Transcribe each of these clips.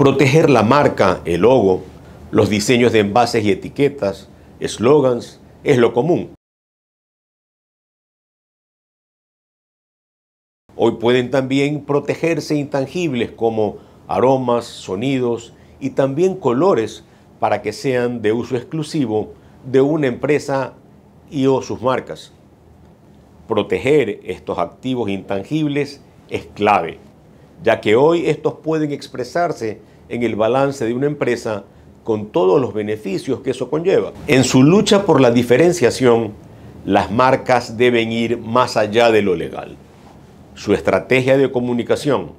proteger la marca, el logo, los diseños de envases y etiquetas, eslogans, es lo común. Hoy pueden también protegerse intangibles como aromas, sonidos y también colores para que sean de uso exclusivo de una empresa y o sus marcas. Proteger estos activos intangibles es clave, ya que hoy estos pueden expresarse en el balance de una empresa con todos los beneficios que eso conlleva. En su lucha por la diferenciación, las marcas deben ir más allá de lo legal. Su estrategia de comunicación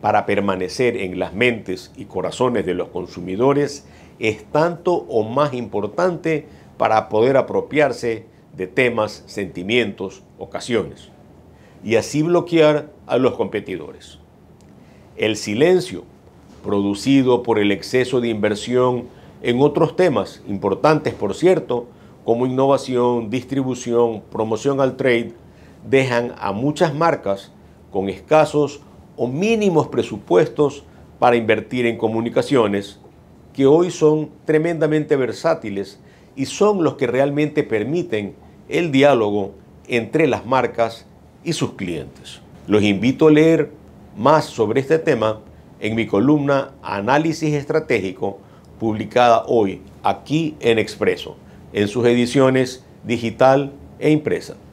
para permanecer en las mentes y corazones de los consumidores es tanto o más importante para poder apropiarse de temas, sentimientos, ocasiones, y así bloquear a los competidores. El silencio producido por el exceso de inversión en otros temas importantes, por cierto, como innovación, distribución, promoción al trade, dejan a muchas marcas con escasos o mínimos presupuestos para invertir en comunicaciones, que hoy son tremendamente versátiles y son los que realmente permiten el diálogo entre las marcas y sus clientes. Los invito a leer más sobre este tema en mi columna Análisis Estratégico, publicada hoy aquí en Expreso, en sus ediciones digital e impresa.